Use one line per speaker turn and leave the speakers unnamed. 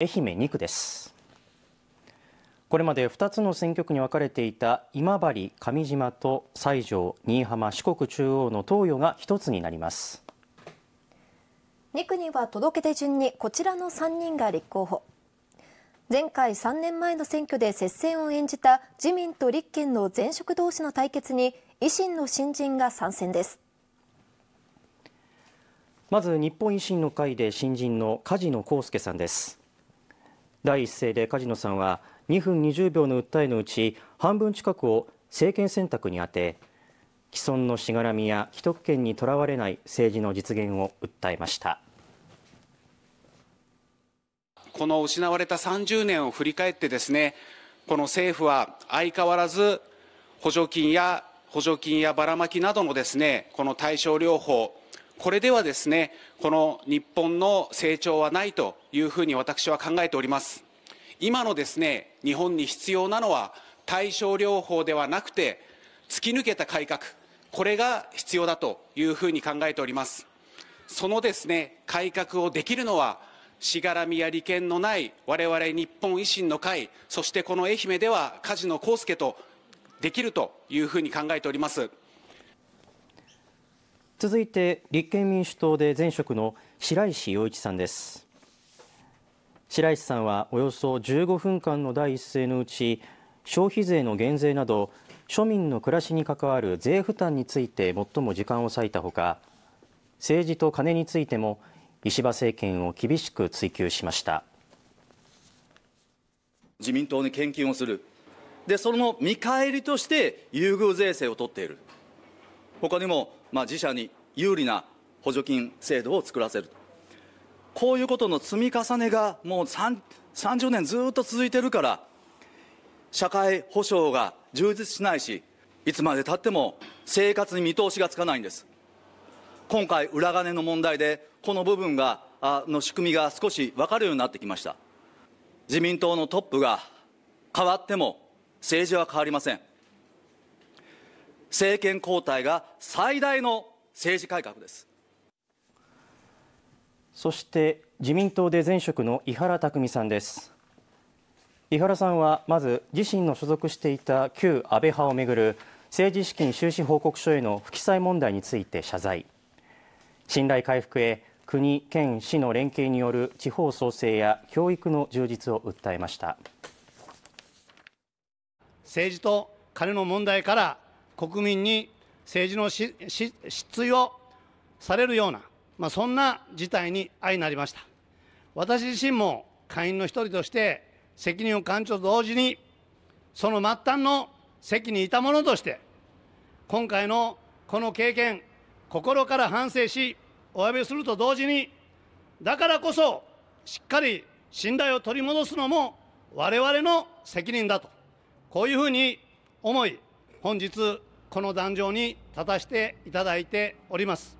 愛媛2区ですこれまで2つの選挙区に分かれていた今治上島と西条新居浜四国中央の投与が1つになります2区には届け出順にこちらの3人が立候補前回3年前の選挙で接戦を演じた自民と立憲の前職同士の対決に維新の新人が参戦ですまず日本維新の会で新人の梶野光介さんです第一声で梶野さんは2分20秒の訴えのうち半分近くを政権選択に充て既存のしがらみや既得権にとらわれない政治の実現を訴えました
この失われた30年を振り返ってですねこの政府は相変わらず補助金や補助金やばらまきなどのですねこの対症療法これではですね、この日本の成長はないというふうに私は考えております。今のですね、日本に必要なのは対症療法ではなくて、突き抜けた改革、これが必要だというふうに考えております。そのですね、改革をできるのは、しがらみや利権のない我々日本維新の会、そしてこの愛媛では梶野康介とできるというふうに考えております。
続いて立憲民主党で前職の白石洋一さんです白石さんはおよそ15分間の第一声のうち消費税の減税など庶民の暮らしに関わる税負担について最も時間を割いたほか政治と金についても石破政権を厳しく追及しました
自民党に献金をするでその見返りとして優遇税制を取っている他にもまあ、自社に有利な補助金制度を作らせるこういうことの積み重ねがもう30年ずっと続いてるから社会保障が充実しないしいつまでたっても生活に見通しがつかないんです今回裏金の問題でこの部分がの仕組みが少し分かるようになってきました自民党のトップが変わっても政治は変わりません政権交代が最大の政治改革です
そして自民党で前職の伊原匠さんです伊原さんはまず自身の所属していた旧安倍派をめぐる政治資金収支報告書への不記載問題について謝罪信頼回復へ国県市の連携による地方創生や教育の充実を訴えました
政治と金の問題から国民に政治の失墜をされるような、まあ、そんな事態に相なりました私自身も会員の一人として責任を感じと同時にその末端の席にいた者として今回のこの経験心から反省しお詫びすると同時にだからこそしっかり信頼を取り戻すのも我々の責任だとこういうふうに思い本日この壇上に立たせていただいております